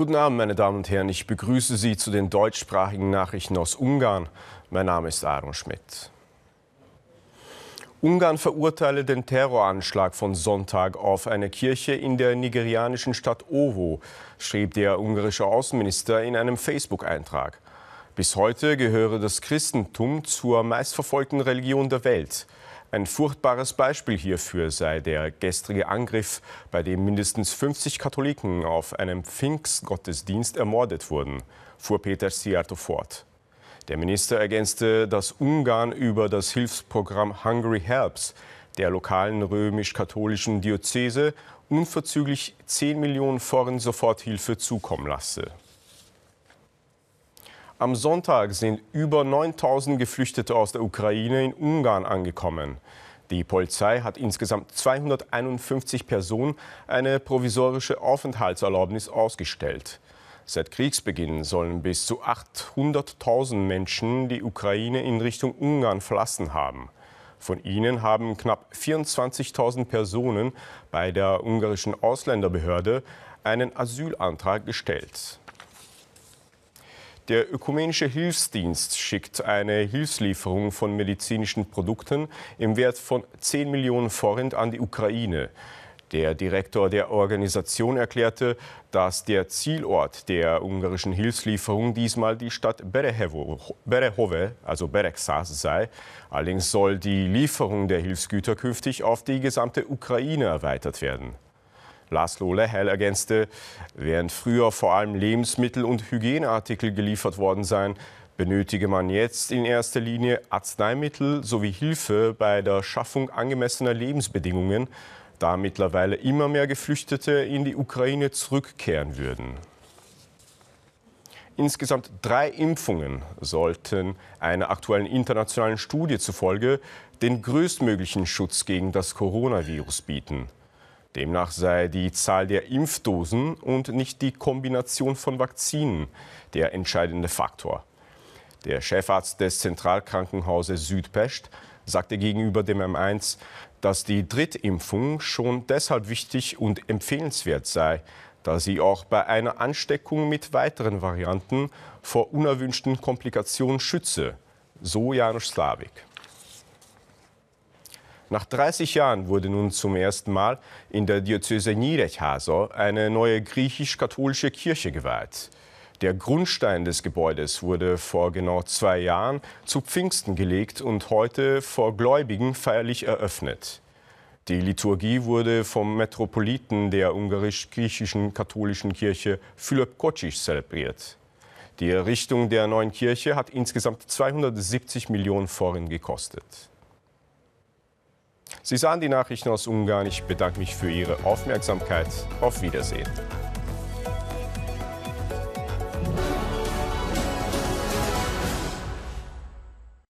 Guten Abend, meine Damen und Herren. Ich begrüße Sie zu den deutschsprachigen Nachrichten aus Ungarn. Mein Name ist Aaron Schmidt. Ungarn verurteile den Terroranschlag von Sonntag auf eine Kirche in der nigerianischen Stadt Owo, schrieb der ungarische Außenminister in einem Facebook-Eintrag. Bis heute gehöre das Christentum zur meistverfolgten Religion der Welt. Ein furchtbares Beispiel hierfür sei der gestrige Angriff, bei dem mindestens 50 Katholiken auf einem Pfingstgottesdienst ermordet wurden, fuhr Peter Siarto fort. Der Minister ergänzte, dass Ungarn über das Hilfsprogramm Hungry Helps der lokalen römisch-katholischen Diözese unverzüglich 10 Millionen Foren Soforthilfe zukommen lasse. Am Sonntag sind über 9000 Geflüchtete aus der Ukraine in Ungarn angekommen. Die Polizei hat insgesamt 251 Personen eine provisorische Aufenthaltserlaubnis ausgestellt. Seit Kriegsbeginn sollen bis zu 800.000 Menschen die Ukraine in Richtung Ungarn verlassen haben. Von ihnen haben knapp 24.000 Personen bei der ungarischen Ausländerbehörde einen Asylantrag gestellt. Der Ökumenische Hilfsdienst schickt eine Hilfslieferung von medizinischen Produkten im Wert von 10 Millionen Forint an die Ukraine. Der Direktor der Organisation erklärte, dass der Zielort der ungarischen Hilfslieferung diesmal die Stadt Berehove, also Bereksas, sei. Allerdings soll die Lieferung der Hilfsgüter künftig auf die gesamte Ukraine erweitert werden. Laszlo Lehel ergänzte, während früher vor allem Lebensmittel und Hygieneartikel geliefert worden seien, benötige man jetzt in erster Linie Arzneimittel sowie Hilfe bei der Schaffung angemessener Lebensbedingungen, da mittlerweile immer mehr Geflüchtete in die Ukraine zurückkehren würden. Insgesamt drei Impfungen sollten einer aktuellen internationalen Studie zufolge den größtmöglichen Schutz gegen das Coronavirus bieten. Demnach sei die Zahl der Impfdosen und nicht die Kombination von Vakzinen der entscheidende Faktor. Der Chefarzt des Zentralkrankenhauses Südpest sagte gegenüber dem M1, dass die Drittimpfung schon deshalb wichtig und empfehlenswert sei, da sie auch bei einer Ansteckung mit weiteren Varianten vor unerwünschten Komplikationen schütze, so Janusz Slavik. Nach 30 Jahren wurde nun zum ersten Mal in der Diözese Niederchaso eine neue griechisch-katholische Kirche geweiht. Der Grundstein des Gebäudes wurde vor genau zwei Jahren zu Pfingsten gelegt und heute vor Gläubigen feierlich eröffnet. Die Liturgie wurde vom Metropoliten der ungarisch-griechischen katholischen Kirche Philipp Kocic zelebriert. Die Errichtung der neuen Kirche hat insgesamt 270 Millionen Foren gekostet. Sie sahen die Nachrichten aus Ungarn. Ich bedanke mich für Ihre Aufmerksamkeit. Auf Wiedersehen.